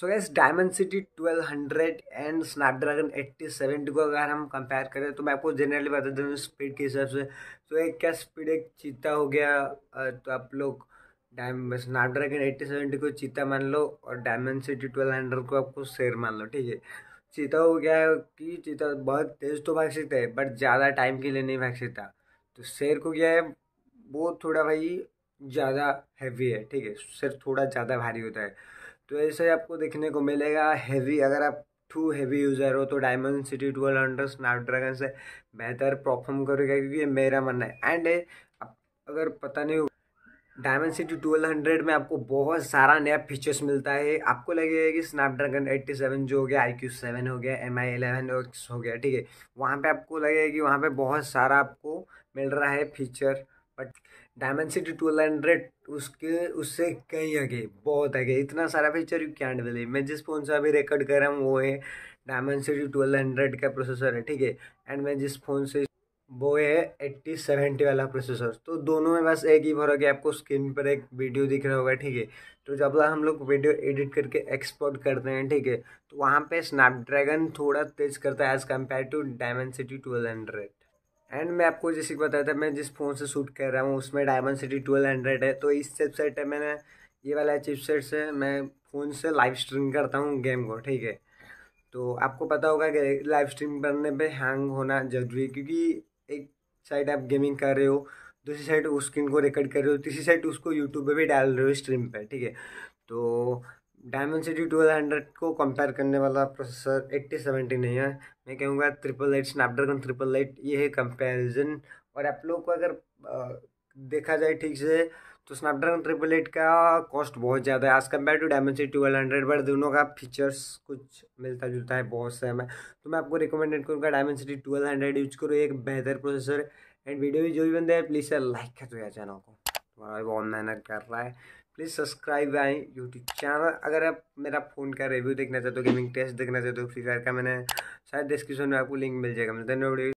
सो गैस twelve 1200 and Snapdragon 87 को अगर हम कंपेयर करें तो मैं आपको जनरली बता दूँ स्पीड के हिसाब से तो एक क्या स्पीड एक चीता हो गया तो आप लोग डायम स्नैपड्रैगन 87 को चीता मान लो और ट्वेल्व 1200 को आपको शेर मान लो ठीक है चीता हो गया है कि चीता बहुत तेज़ तो भाग सकता है बट ज़्यादा टाइम के लिए नहीं भाग सकता तो शेर को क्या है वो थोड़ा भाई ज़्यादा हैवी है ठीक है शेर थोड़ा ज़्यादा भारी होता है तो ऐसे आपको देखने को मिलेगा हैवी अगर आप टू हैवी यूज़र हो तो Dimensity twelve hundred Snapdragon से बेहतर परफॉर्म करेगा क्योंकि ये मेरा मानना है एंड अगर पता नहीं डायमंड सिटी ट्वेल्व हंड्रेड में आपको बहुत सारा नया फीचर्स मिलता है आपको लगेगा कि स्नैपड्रैगन एट्टी सेवन जो हो गया आई क्यू सेवन हो गया एम आई एलेवन हो गया ठीक है वहाँ पे आपको लगेगा कि वहाँ पे बहुत सारा आपको मिल रहा है feature but Dimensity twelve hundred उसके उससे कहीं आगे बहुत आगे इतना सारा फीचर यू कैंट बिलीव मैं जिस फ़ोन से अभी रिकॉर्ड कर रहा हूँ वो है डायमंड सिटी ट्वेल्व हंड्रेड का प्रोसेसर है ठीक है एंड मैं जिस फ़ोन से वो है एट्टी सेवेंटी वाला प्रोसेसर तो दोनों में बस एक ही फर्क है आपको स्क्रीन पर एक वीडियो दिख रहा होगा ठीक है तो जब हम लोग वीडियो एडिट करके एक्सपोर्ट करते हैं ठीक है तो वहाँ पे स्नैपड्रैगन थोड़ा तेज करता है as compare to Dimensity twelve hundred and मैं आपको जैसे कि बताया था मैं जिस फ़ोन से शूट कर रहा हूँ उसमें डायमंड सिटी ट्वेल्व हंड्रेड है तो इस चिपसेट है मैंने ये वाला चिपसेट से मैं फ़ोन से लाइव स्ट्रीम करता हूँ गेम को ठीक है तो आपको पता होगा कि लाइव स्ट्रीम करने पे हैंग होना ज़रूरी है क्योंकि एक साइड आप गेमिंग कर रहे हो दूसरी साइड उस स्क्रीन को रिकॉर्ड कर रहे हो तीसरी साइड उसको यूट्यूब पर भी डाल रहे हो स्ट्रीम पर ठीक है तो डायमंड सिटी ट्वेल्व हंड्रेड को कंपेयर करने वाला प्रोसेसर एट्टी सेवेंटी नहीं है मैं कहूँगा triple eight Snapdragon triple eight ये है कंपेरिजन और आप लोग को अगर देखा जाए ठीक से तो स्नैपड्रैगन ट्रिपल एट का कॉस्ट बहुत ज़्यादा है as compare to Dimensity twelve hundred but दोनों का फीचर्स कुछ मिलता जुलता है बहुत सेम है तो मैं आपको रिकमेंडेड करूँगा Dimensity twelve hundred use करो एक बेहतर प्रोसेसर एंड वीडियो भी जो भी बंदे है प्लीज़ सर लाइक कर दो यार चैनल को तुम्हारा ऑनलाइन कर रहा है please subscribe I YouTube channel अगर आप मेरा फ़ोन का रिव्यू देखना चाहते हो गेमिंग टेस्ट देखना चाहते हो फ्री फायर का मैंने शायद डिस्क्रिप्शन में आपको लिंक मिल जाएगा मैं धन्यवाद तो